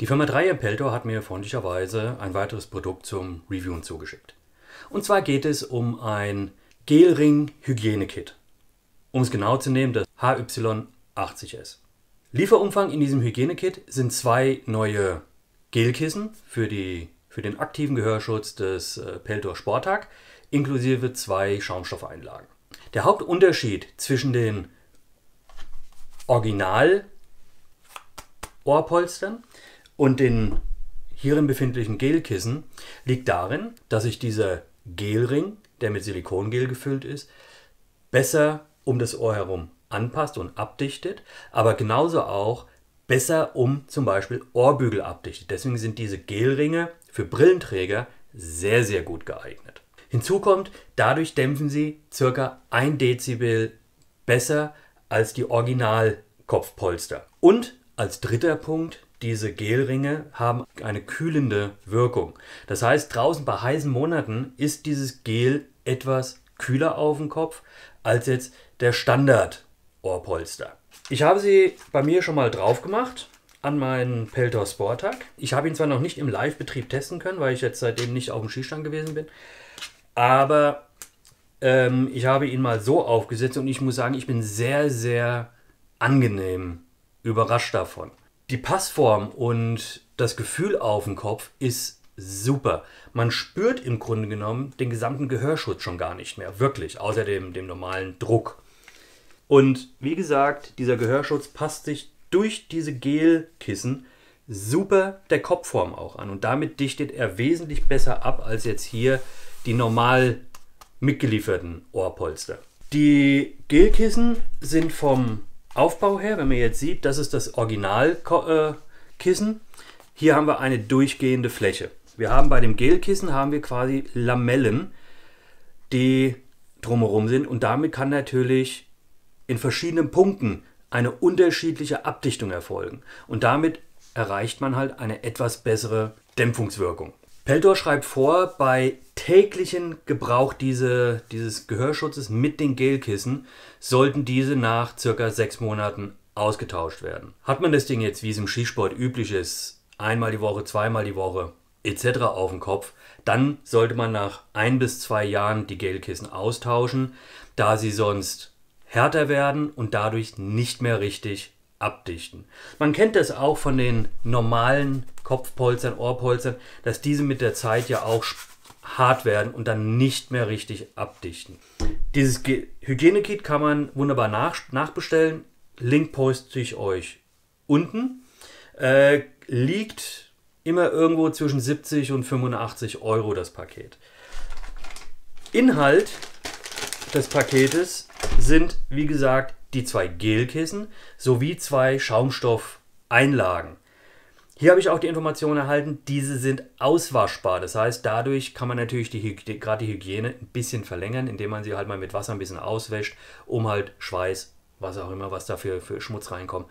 Die Firma 3 Peltor hat mir freundlicherweise ein weiteres Produkt zum Reviewen zugeschickt. Und zwar geht es um ein Gelring Hygienekit. Um es genau zu nehmen, das HY80S. Lieferumfang in diesem Hygienekit sind zwei neue Gelkissen für, die, für den aktiven Gehörschutz des äh, Peltor Sporttag inklusive zwei Schaumstoffeinlagen. Der Hauptunterschied zwischen den Original Ohrpolstern und den hierin befindlichen Gelkissen liegt darin, dass sich dieser Gelring, der mit Silikongel gefüllt ist, besser um das Ohr herum anpasst und abdichtet, aber genauso auch besser um zum Beispiel Ohrbügel abdichtet. Deswegen sind diese Gelringe für Brillenträger sehr, sehr gut geeignet. Hinzu kommt, dadurch dämpfen sie circa 1 Dezibel besser als die Original-Kopfpolster. Und als dritter Punkt diese Gelringe haben eine kühlende Wirkung. Das heißt, draußen bei heißen Monaten ist dieses Gel etwas kühler auf dem Kopf als jetzt der Standard Ohrpolster. Ich habe sie bei mir schon mal drauf gemacht an meinen Peltor Sporttag. Ich habe ihn zwar noch nicht im Live-Betrieb testen können, weil ich jetzt seitdem nicht auf dem Skistand gewesen bin, aber ähm, ich habe ihn mal so aufgesetzt und ich muss sagen, ich bin sehr, sehr angenehm überrascht davon. Die Passform und das Gefühl auf dem Kopf ist super. Man spürt im Grunde genommen den gesamten Gehörschutz schon gar nicht mehr, wirklich, außer dem, dem normalen Druck. Und wie gesagt, dieser Gehörschutz passt sich durch diese Gelkissen super der Kopfform auch an und damit dichtet er wesentlich besser ab als jetzt hier die normal mitgelieferten Ohrpolster. Die Gelkissen sind vom Aufbau her, wenn man jetzt sieht, das ist das Originalkissen. Äh, Hier haben wir eine durchgehende Fläche. Wir haben bei dem Gelkissen haben wir quasi Lamellen, die drumherum sind und damit kann natürlich in verschiedenen Punkten eine unterschiedliche Abdichtung erfolgen und damit erreicht man halt eine etwas bessere Dämpfungswirkung. Peltor schreibt vor, bei täglichen Gebrauch diese, dieses Gehörschutzes mit den Gelkissen sollten diese nach circa sechs Monaten ausgetauscht werden. Hat man das Ding jetzt, wie es im Skisport üblich ist, einmal die Woche, zweimal die Woche etc. auf dem Kopf, dann sollte man nach ein bis zwei Jahren die Gelkissen austauschen, da sie sonst härter werden und dadurch nicht mehr richtig abdichten. Man kennt das auch von den normalen Kopfpolstern, Ohrpolstern, dass diese mit der Zeit ja auch hart werden und dann nicht mehr richtig abdichten. Dieses Hygienekit kann man wunderbar nach, nachbestellen. Link poste ich euch unten. Äh, liegt immer irgendwo zwischen 70 und 85 Euro das Paket. Inhalt des Paketes sind, wie gesagt, die zwei Gelkissen sowie zwei Schaumstoffeinlagen. Hier habe ich auch die Information erhalten, diese sind auswaschbar. Das heißt, dadurch kann man natürlich die, gerade die Hygiene ein bisschen verlängern, indem man sie halt mal mit Wasser ein bisschen auswäscht, um halt Schweiß, was auch immer, was dafür für, für Schmutz reinkommt,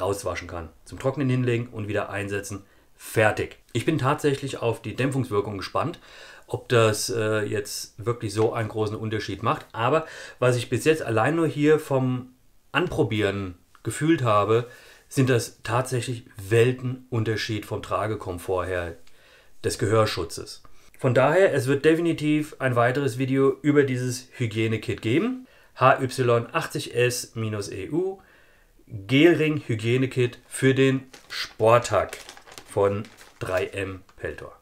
rauswaschen kann. Zum Trocknen hinlegen und wieder einsetzen. Fertig. Ich bin tatsächlich auf die Dämpfungswirkung gespannt, ob das äh, jetzt wirklich so einen großen Unterschied macht. Aber was ich bis jetzt allein nur hier vom Anprobieren gefühlt habe, sind das tatsächlich Weltenunterschied vom Tragekomfort her des Gehörschutzes. Von daher, es wird definitiv ein weiteres Video über dieses Hygienekit geben. HY80S-EU Gelring Hygienekit für den Sporttag von 3M Peltor.